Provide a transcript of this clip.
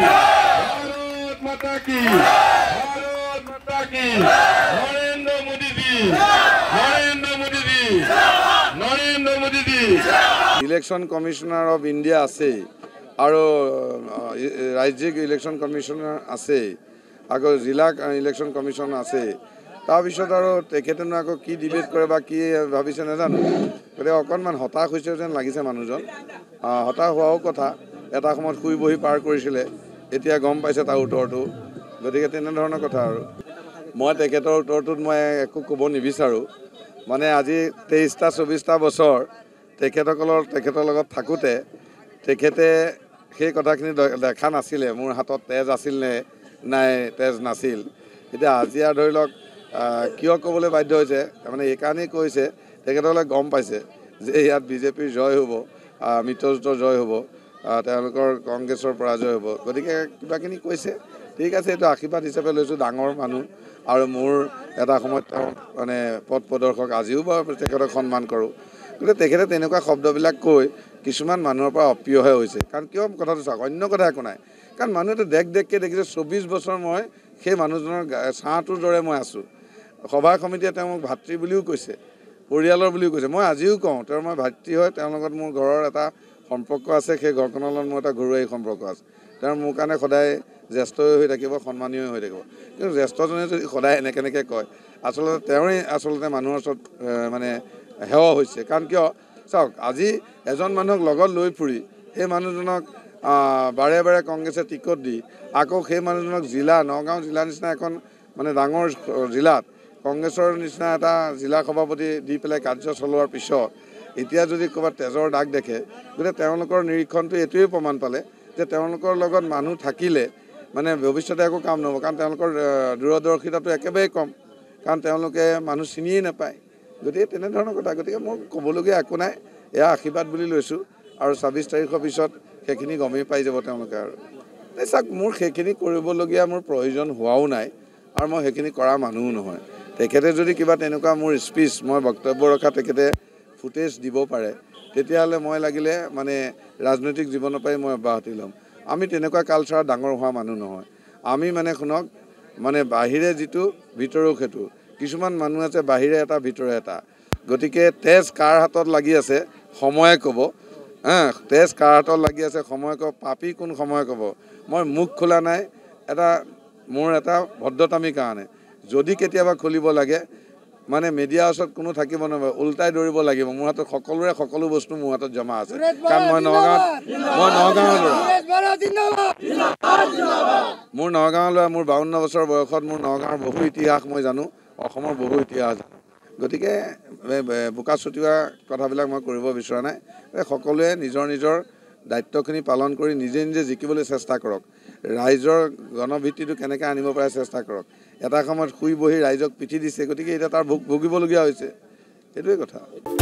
ভারত মাতা কি ভারত মাতা কি Narendra Modiji Narendra Modiji Narendra Modiji election commissioner of India আছে আৰু ৰাজ্যিক ইলেকশ্যন কমিশনার আছে আকৌ জেলা ইলেকশ্যন কমিশ্যন আছে তাৰপিছত আৰু তেখেতেনো আকৌ কি ডিবেট কৰে বা কি ভাবিছে নাজানো গতিকে অকণমান হতাশ হৈছে যেন লাগিছে মানুহজন হতাশ হোৱাও কথা এটা সময়ত শুই বহি পাৰ কৰিছিলে এতিয়া গম পাইছে তাৰ উত্তৰটো গতিকে তেনেধৰণৰ কথা আৰু মই তেখেতৰ উত্তৰটোত মই একো ক'ব নিবিচাৰোঁ মানে আজি তেইছটা চৌব্বিছটা বছৰ তেখেতসকলৰ তেখেতৰ লগত থাকোঁতে তেখেতে সেই কথাখিনি দেখা নাছিলে মোৰ হাতত তেজ আছিল নে নাই তেজ নাছিল এতিয়া আজি আৰু ধৰি লওক কিয় ক'বলৈ বাধ্য হৈছে তাৰমানে এইকাৰণেই কৈছে তেখেতসকলে গম পাইছে যে ইয়াত বিজেপিৰ জয় হ'ব মিত্ৰজোঁটৰ জয় হ'ব তেওঁলোকৰ কংগ্ৰেছৰ পৰাজয় হ'ব গতিকে কিবাখিনি কৈছে ঠিক আছে এইটো আশীৰ্বাদ হিচাপে লৈছোঁ ডাঙৰ মানুহ আৰু মোৰ এটা সময়ত তেওঁ মানে পথ প্ৰদৰ্শক আজিও বাৰু তেখেতক সন্মান কৰোঁ গতিকে তেখেতে তেনেকুৱা শব্দবিলাক কৈ কিছুমান মানুহৰ পৰা অপ্ৰিয়হে হৈছে কাৰণ কিয় কথাটো চাওক অন্য কথা একো নাই কাৰণ মানুহ এটা দেখ দেখকৈ দেখিছে চৌব্বিছ বছৰ মই সেই মানুহজনৰ ছাঁটোৰ দৰে মই আছোঁ সভা সমিতিয়ে তেওঁ মোক ভাতৃ বুলিও কৈছে পৰিয়ালৰ বুলিও কৈছে মই আজিও কওঁ তেওঁৰ মই ভাতৃ হয় তেওঁৰ লগত মোৰ ঘৰৰ এটা সম্পৰ্ক আছে সেই ঘৰখনৰ লগত মোৰ এটা ঘৰুৱা সম্পৰ্ক আছে তেওঁ মোৰ কাৰণে সদায় জ্যেষ্ঠই হৈ থাকিব সন্মানীয় হৈ থাকিব কিন্তু জ্যেষ্ঠজনে যদি সদায় এনেকৈ এনেকৈ কয় আচলতে তেওঁৰেই আচলতে মানুহৰ ওচৰত মানে সেৱা হৈছে কাৰণ কিয় চাওক আজি এজন মানুহক লগত লৈ ফুৰি সেই মানুহজনক বাৰে বাৰে কংগ্ৰেছে টিকট দি আকৌ সেই মানুহজনক জিলা নগাঁও জিলাৰ নিচিনা এখন মানে ডাঙৰ জিলাত কংগ্ৰেছৰ নিচিনা এটা জিলা সভাপতি দি পেলাই কাৰ্য চলোৱাৰ পিছত এতিয়া যদি ক'ৰবাত তেজৰ দাগ দেখে গতিকে তেওঁলোকৰ নিৰীক্ষণটো এইটোৱেই প্ৰমাণ পালে যে তেওঁলোকৰ লগত মানুহ থাকিলে মানে ভৱিষ্যতে একো কাম নহ'ব কাৰণ তেওঁলোকৰ দূৰদৰ্শিতাটো একেবাৰেই কম কাৰণ তেওঁলোকে মানুহ চিনিয়ে নাপায় গতিকে তেনেধৰণৰ কথা গতিকে মোৰ ক'বলগীয়া একো নাই এয়া আশীৰ্বাদ বুলি লৈছোঁ আৰু ছাব্বিছ তাৰিখৰ পিছত সেইখিনি গমেই পাই যাব তেওঁলোকে আৰু এই চাওক মোৰ সেইখিনি কৰিবলগীয়া মোৰ প্ৰয়োজন হোৱাও নাই আৰু মই সেইখিনি কৰা মানুহো নহয় তেখেতে যদি কিবা তেনেকুৱা মোৰ স্পীচ মই বক্তব্য ৰখা তেখেতে ফুটেজ দিব পাৰে তেতিয়াহ'লে মই লাগিলে মানে ৰাজনৈতিক জীৱনৰ পৰাই মই অব্যাহতি ল'ম আমি তেনেকুৱা কালচাৰ ডাঙৰ হোৱা মানুহ নহয় আমি মানে শুনক মানে বাহিৰে যিটো ভিতৰো সেইটো কিছুমান মানুহ আছে বাহিৰে এটা ভিতৰে এটা গতিকে তেজ কাৰ হাতত লাগি আছে সময়ে ক'ব হা তেজ কাৰ হাতত লাগি আছে সময়ে ক'ব পাপি কোন সময়ে ক'ব মই মুখ খোলা নাই এটা মোৰ এটা ভদ্ৰতামীৰ কাৰণে যদি কেতিয়াবা খুলিব লাগে মানে মিডিয়া হাউচত কোনো থাকিব নোৱাৰে ওলটাই দৌৰিব লাগিব মোৰ হাতত সকলোৰে সকলো বস্তু মোৰ হাতত জমা আছে কাৰণ মই নগাঁৱত মই নগাঁৱৰ মোৰ নগাঁৱলৈ মোৰ বাৱন্ন বছৰ বয়সত মোৰ নগাঁৱৰ বহু ইতিহাস মই জানো অসমৰ বহু ইতিহাস জানো গতিকে বোকা ছটিওৱা কথাবিলাক মই কৰিব বিচৰা নাই সকলোৱে নিজৰ নিজৰ দায়িত্বখিনি পালন কৰি নিজে নিজে জিকিবলৈ চেষ্টা কৰক ৰাইজৰ গণভিত্তিটো কেনেকৈ আনিব পাৰে চেষ্টা কৰক এটা সময়ত শুই বহি ৰাইজক পিঠি দিছে গতিকে এতিয়া তাৰ ভোগ ভুগিবলগীয়া হৈছে সেইটোৱে কথা